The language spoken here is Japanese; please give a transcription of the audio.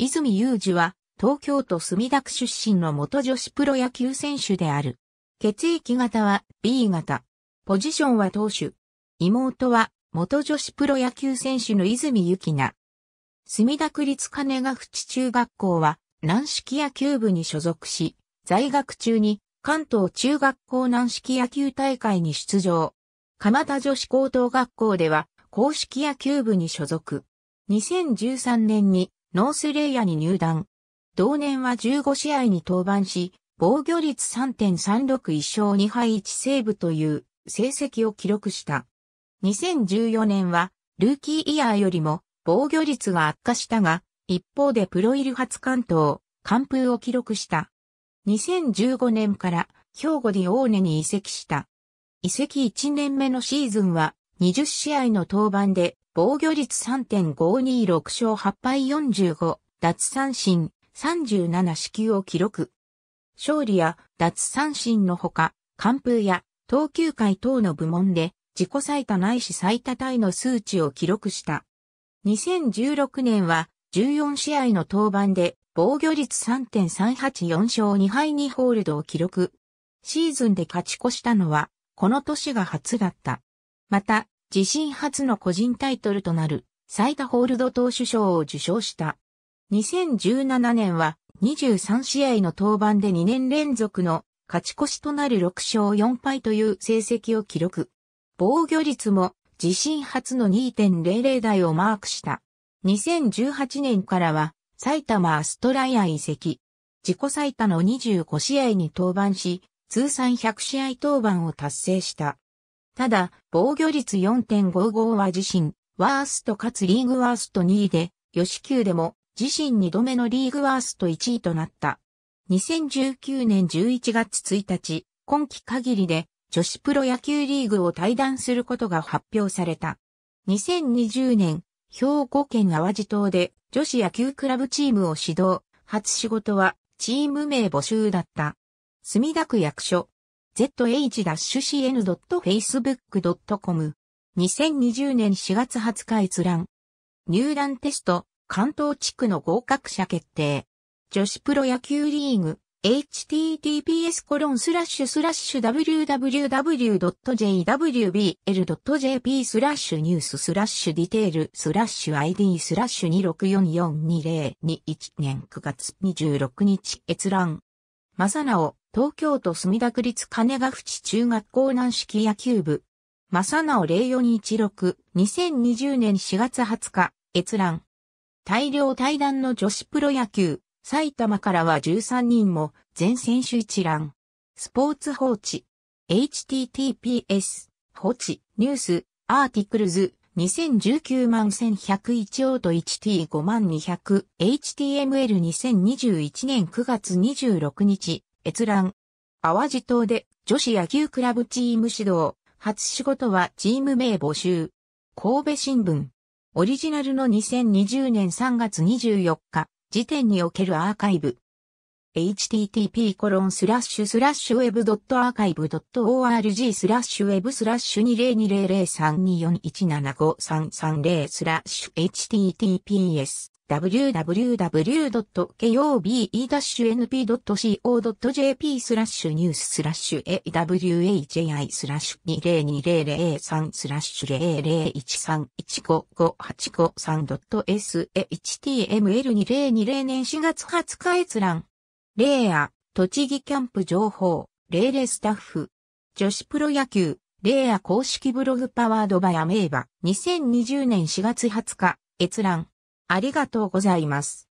泉雄二は、東京都墨田区出身の元女子プロ野球選手である。血液型は B 型。ポジションは投手。妹は元女子プロ野球選手の泉ゆきな。墨田区立金ヶ淵中学校は軟式野球部に所属し、在学中に関東中学校軟式野球大会に出場。鎌田女子高等学校では公式野球部に所属。2013年にノースレイヤに入団。同年は15試合に登板し、防御率3.361勝2敗1セーブという成績を記録した。2014年はルーキーイヤーよりも防御率が悪化したが、一方でプロ入り初関東、完封を記録した。2015年から兵庫ディオーネに移籍した。移籍1年目のシーズンは20試合の登板で防御率3.526勝8敗45、奪三振、37死球を記録。勝利や奪三振のほか、完封や投球回等の部門で自己最多ないし最多体の数値を記録した。2016年は14試合の登板で防御率3.384勝2敗2ホールドを記録。シーズンで勝ち越したのはこの年が初だった。また、自身初の個人タイトルとなる最多ホールド投手賞を受賞した。2017年は23試合の登板で2年連続の勝ち越しとなる6勝4敗という成績を記録。防御率も自身初の2.00台をマークした。2018年からは埼玉アストライア移籍。自己最多の25試合に登板し、通算100試合登板を達成した。ただ、防御率4.55は自身、ワーストかつリーグワースト2位で、吉球でも自身2度目のリーグワースト1位となった。2019年11月1日、今季限りで女子プロ野球リーグを退団することが発表された。2020年、兵庫県淡路島で女子野球クラブチームを指導、初仕事はチーム名募集だった。墨田区役所、zh-cn.facebook.com。2020年4月20日閲覧。入団テスト、関東地区の合格者決定。女子プロ野球リーグ、https コロンスラッシュスラッシュ www.jwbl.jp スラッシュニューススラッシュディテールスラッシュ ID スラッシュ2 6 4 4 2 0 2 2 1年9月26日閲覧。正直東京都墨田区立金ヶ淵中学校軟式野球部。正直0416、2020年4月20日、閲覧。大量対談の女子プロ野球、埼玉からは13人も、全選手一覧。スポーツ放置。https、放置、ニュース、アーティクルズ、2019万1101オート 1T5 万 200HTML2021 年9月26日閲覧。淡路島で女子野球クラブチーム指導。初仕事はチーム名募集。神戸新聞。オリジナルの2020年3月24日時点におけるアーカイブ。http コロンスラッシュスラッシュウェブドットアーカイブドット org スラッシュウェブスラッシュ20200324175330スラッシュ https www.kobe-np.co.jp スラッシュニューススラッシュ awhi スラッシュ202003スラッシュ0 0 1 3 1 5 5 8 5 3 s h t m l 2 0 2 0年4月20日閲覧。レイア、栃木キャンプ情報、レイレスタッフ。女子プロ野球、レイア公式ブログパワードバヤメーバ、2020年4月20日、閲覧。ありがとうございます。